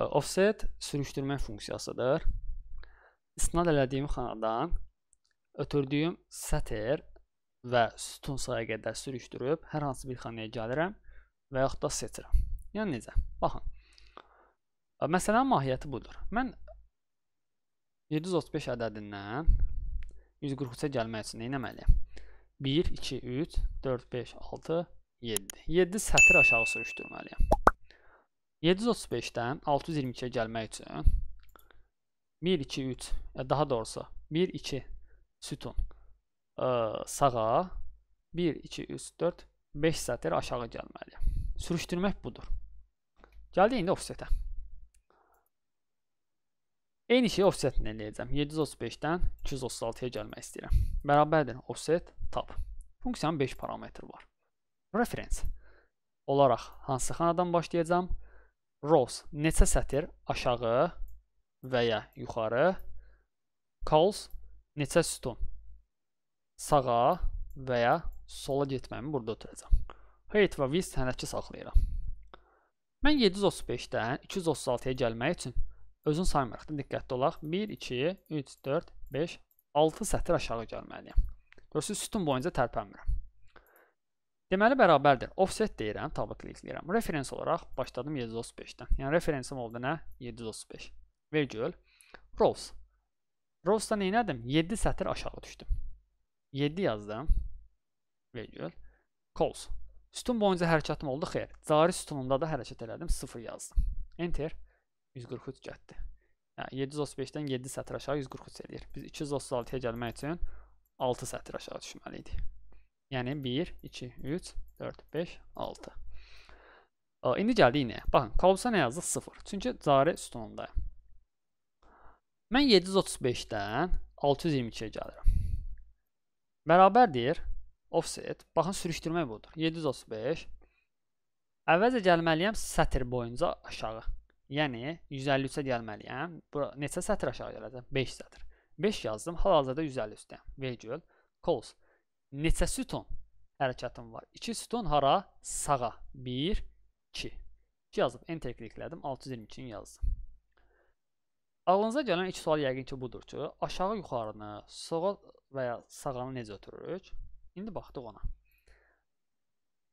Offset sürüşdürmə funksiyasıdır. İstinad elədiyim xanadan ötürdüyüm sətir və sütun sayı qədər sürüşdürüb hər hansı bir xanaya gəlirəm və yaxud da seçirəm. Yəni necə? Baxın. Məsələnin mahiyyəti budur. Mən 735 ədədindən 143-ə gəlmək üçün neynəməliyəm? 1, 2, 3, 4, 5, 6, 7. 7 sətir aşağı sürüşdürməliyəm. 735-dən 622-yə gəlmək üçün 1, 2, 3, daha doğrusu 1, 2 sütun ə, e, sağa 1, 2, 3, 4, 5 sətir aşağı gəlməliyəm. Sürüşdürmək budur. Gəldi indi offsetə. Eyni şeyi offsetlə eləyəcəm. 735-dən 236-ya gəlmək istəyirəm. Bərabərdir offset tab. Funksiyanın 5 parametri var. Reference olaraq hansı xanadan başlayacağam? rows neçə sətir aşağı və ya yuxarı, calls neçə sütun sağa və ya sola getməyimi burada ötürəcəm. Height və width hənəki saxlayıram. Mən 735-dən 236-ya gəlmək üçün özün saymaraq da diqqətli olaq. 1, 2, 3, 4, 5, 6 sətir aşağı gəlməliyəm. Görürsünüz, sütun boyunca tərpənmirəm. Deməli bərabərdir. Offset deyirəm, tabı klikləyirəm. Referens olaraq başladım 735-dən. Yəni referensim oldu nə? 735. Vergül rows. Rows-da nə etdim? 7 sətir aşağı düşdüm. 7 yazdım. Vergül calls. Sütun boyunca hərəkətim oldu, xeyr. Cari sütunumda da hərəkət elədim, 0 yazdım. Enter 143 gəldi. Yəni 735-dən 7 sətir aşağı 143 eləyir. Biz 236-ya gəlmək üçün 6 sətir aşağı düşməli idik. Yəni 1, 2, 3, 4, 5, 6. İndi gəldik nəyə? Baxın, kolobusa nə yazdı? 0. Çünki cari sütununda. Mən 735-dən 622-yə gəlirəm. Bərabərdir offset. Baxın, sürüşdürmək budur. 735. Əvvəlcə gəlməliyəm sətr boyunca aşağı. Yəni 153-ə gəlməliyəm. Bura neçə sətr aşağı gələcək? 5 sətr. 5 yazdım. Hal-hazırda 153-dəyəm. Vergül. Close neçə süton hərəkətim var? 2 süton hara? Sağa. 1, 2. Yazıb enter kliklədim. 622-ni yazdım. Ağlınıza gələn iki sual yəqin ki, budur ki, aşağı yuxarını, soğa və ya sağanı necə ötürürük? İndi baxdıq ona.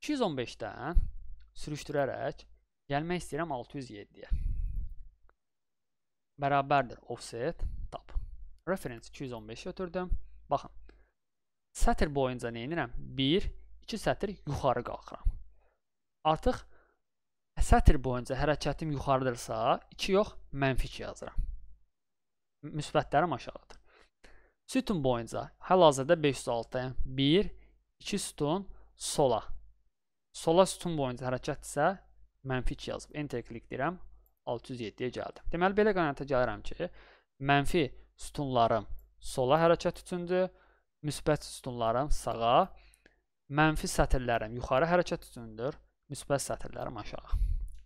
215-dən sürüşdürərək gəlmək istəyirəm 607-yə. Bərabərdir offset tab. Reference 215-i ötürdüm. Baxın, Sətr boyunca nə edirəm? 1, 2 sətr yuxarı qalxıram. Artıq sətr boyunca hərəkətim yuxarıdırsa, 2 yox, mənfi 2 yazıram. Müsbətlərim aşağıdır. Sütun boyunca hal-hazırda 506-dayam. 1, 2 sütun sola. Sola sütun boyunca hərəkət isə mənfi 2 yazıb. Enter klik deyirəm, 607-yə gəldim. Deməli, belə qənaətə gəlirəm ki, mənfi sütunlarım sola hərəkət üçündür, müsbət sütunlarım sağa, mənfi sətirlərim yuxarı hərəkət sütunudur, müsbət sətirlərim aşağı.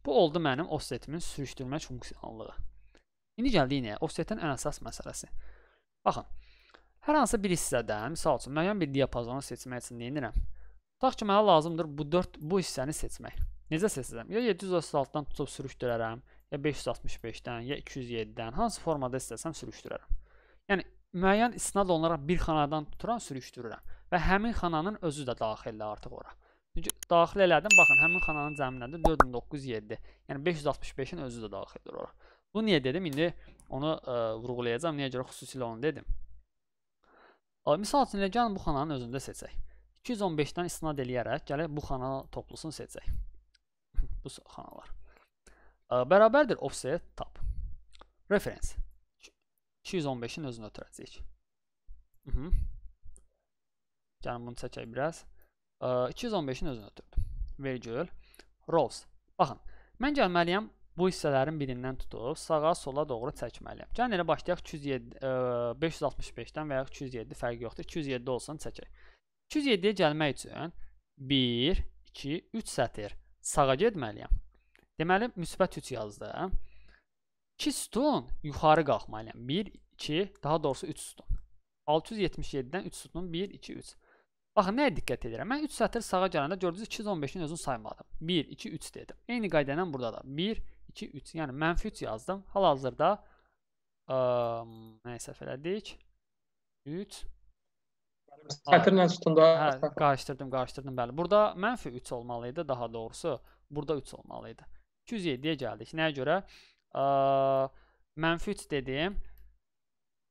Bu oldu mənim offsetimin sürüşdürmək funksionallığı. İndi gəldik nəyə? Offsetin ən əsas məsələsi. Baxın, hər hansı bir hissədən, misal üçün, müəyyən bir diapazonu seçmək üçün deyinirəm. Tutaq ki, mənə lazımdır bu 4 bu hissəni seçmək. Necə seçəcəm? Ya 736-dan tutub sürüşdürərəm, ya 565-dən, ya 207-dən, hansı formada istəsəm sürüşdürərəm. Yəni müəyyən istinad olunaraq bir xanadan tuturam, sürüşdürürəm və həmin xananın özü də daxildir artıq ora. Çünki daxil elədim, baxın, həmin xananın cəminədir 4907. Yəni 565-in özü də daxildir ora. Bu niyə dedim? İndi onu ə, e, vurğulayacağam. Niyə görə xüsusilə onu dedim? Ə, e, misal üçün gəlin bu xananın özündə seçək. 215-dən istinad eləyərək gələk bu xana toplusunu seçək. bu xanalar. Ə, e, bərabərdir offset tab. Reference. 215-in özünü ötürəcəyik. Hı -hı. Gəlin bunu çəkək biraz. E, 215-in özünü ötürdüm. Vergül. Rolls. Baxın, mən gəlməliyəm bu hissələrin birindən tutub sağa, sola doğru çəkməliyəm. Gəlin elə başlayaq 207 e, 565-dən və ya 207 fərqi yoxdur. 207 olsun çəkək. 207-yə gəlmək üçün 1 2 3 sətir sağa getməliyəm. Deməli müsbət 3 yazdı. 2 sütun yuxarı qalxmalıyam. 1, 2, daha doğrusu 3 sütun. 677-dən 3 sütunun 1, 2, 3. Baxın, nəyə diqqət edirəm? Mən 3 sətr sağa gələndə gördünüz 215-in özünü saymadım. 1, 2, 3 dedim. Eyni qayda ilə burada da 1, 2, 3. Yəni mənfi 3 yazdım. Hal-hazırda nəyə səhv elədik? 3 Sətirlə sütunda hə, qarışdırdım, qarışdırdım. Bəli. Burada mənfi 3 olmalı idi, daha doğrusu burada 3 olmalı idi. 207-yə gəldik. Nəyə görə? mənfi 3 dedim.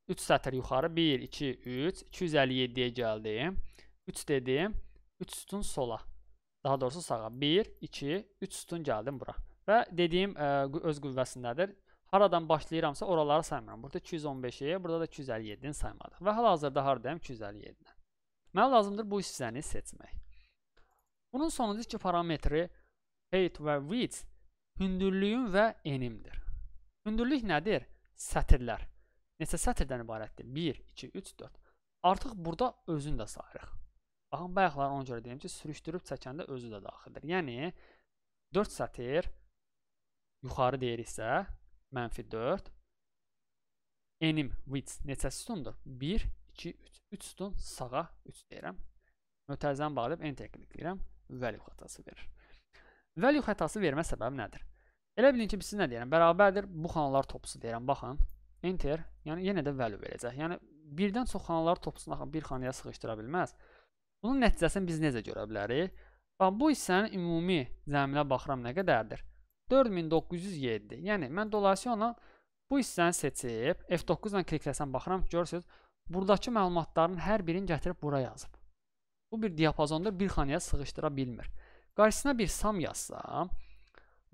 3 sətr yuxarı 1, 2, 3, 257-yə gəldi. 3 dedim, 3 sütun sola. Daha doğrusu sağa 1, 2, 3 sütun gəldim bura. Və dediyim ə, e, öz qüvvəsindədir. Haradan başlayıramsa oraları saymıram. Burada 215-i, burada da 257-ni saymadıq. Və hal-hazırda haradayım 257-dən. Mənə lazımdır bu hissəni seçmək. Bunun sonuncu iki parametri height və width hündürlüyüm və enimdir. Hündürlük nədir? Sətirlər. Neçə sətirdən ibarətdir? 1, 2, 3, 4. Artıq burada özünü də sayırıq. Baxın, bayaqlar ona görə deyim ki, sürüşdürüb çəkəndə özü də daxildir. Yəni, 4 sətir yuxarı deyiriksə, mənfi 4. Enim width neçə sütundur? 1, 2, 3. 3 sütun sağa 3 deyirəm. Mötərizən bağlayıb enter klikləyirəm. Value xətası verir. Value xətası vermə səbəbi nədir? Elə bilin ki, biz nə deyirəm? Bərabərdir bu xanalar toplusu deyirəm. Baxın, enter, yəni yenə də value verəcək. Yəni birdən çox xanalar toplusunu axı bir xanaya sıxışdıra bilməz. Bunun nəticəsini biz necə görə bilərik? Bax bu hissənin ümumi zəminə baxıram nə qədərdir? 4907. Yəni mən dolayısıyla bu hissəni seçib F9 ilə klikləsəm baxıram ki, görürsüz, burdakı məlumatların hər birini gətirib bura yazıb. Bu bir diapazonda bir xanaya sığışdıra bilmir. Qarşısına bir sam yazsam,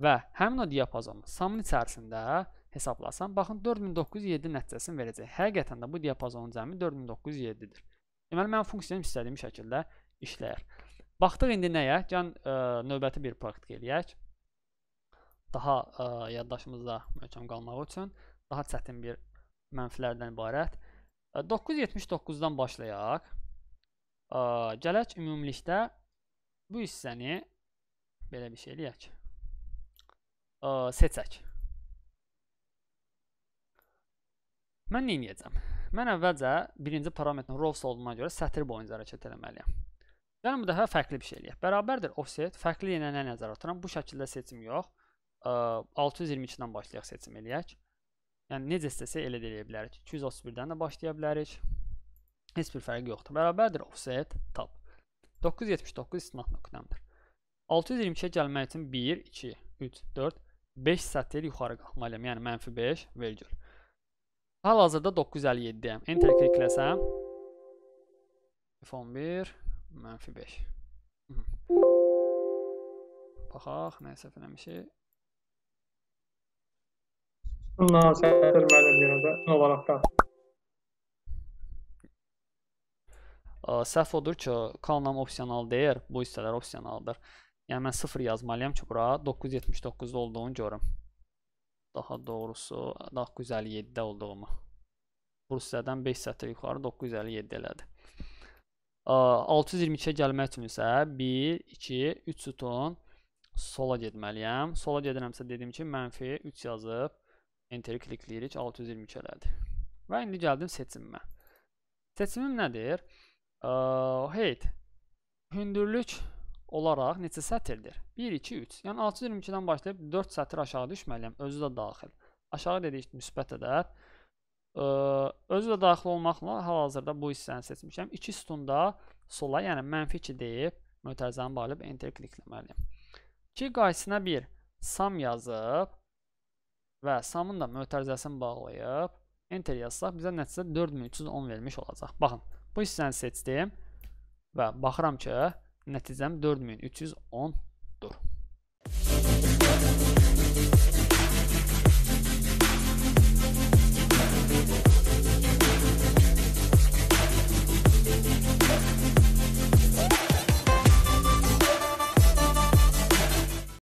və həmin o diapazonu samın içərisində hesablasam, baxın 4907 nəticəsini verəcək. Həqiqətən də bu diapazonun cəmi 4907-dir. Deməli mənim funksiyam istədiyim şəkildə işləyir. Baxdıq indi nəyə? Gəlin e, növbəti bir praktik eləyək. Daha ə, e, yaddaşımızda möhkəm qalmaq üçün daha çətin bir mənfilərdən ibarət. 979-dan e, başlayaq. Gələk ümumilikdə bu hissəni belə bir şey eləyək seçək. Mən nə edəcəm? Mən əvvəlcə birinci parametrin rows olduğuna görə sətir boyunca hərəkət eləməliyəm. Yəni bu dəfə fərqli bir şey eləyək. Bərabərdir offset, fərqli ilə nə nəzərə tuturam? Bu şəkildə seçim yox. 622-dən başlayaq seçim eləyək. Yəni necə istəsək elə də eləyə bilərik. 231-dən də başlaya bilərik. Heç bir fərqi yoxdur. Bərabərdir offset tab. 979 istinad nöqtəmdir. 622-yə gəlmək üçün 1, 2, 3, 4 5 sətir yuxarı qalxmalıyam. Yəni mənfi 5 vergül. Hal-hazırda 957-yəm. Enter klikləsəm F11 mənfi 5. Baxaq, nə səhv eləmişik. Bundan səhv müəllim yerində olaraq da. Səhv odur ki, kanunam opsional deyir, bu hissələr opsionaldır. Yəni mən 0 yazmalıyam ki, bura 979-da olduğunu görüm. Daha doğrusu 957-də olduğumu. Bursiyədən 5 sətr yuxarı 957 elədi. 622-yə gəlmək üçün isə 1, 2, 3 sütun sola getməliyəm. Sola gedirəmsə dedim ki, mənfi 3 yazıb enteri klikləyirik, 622 elədi. Və indi gəldim seçimimə. Seçimim nədir? Heyd, hündürlük olaraq neçə sətirdir? 1, 2, 3. Yəni 622-dən başlayıb 4 sətir aşağı düşməliyəm, özü də daxil. Aşağı dedik müsbət ədəd. Özü də daxil olmaqla hal-hazırda bu hissəni seçmişəm. 2 sütunda sola, yəni mənfi 2 deyib, mötərizəni bağlayıb enter klikləməliyəm. 2 qayısına 1 sam yazıb və samın da mötərizəsini bağlayıb enter yazsaq bizə nəticə 4310 vermiş olacaq. Baxın, bu hissəni seçdim və baxıram ki, Nəticəm 4310-dur.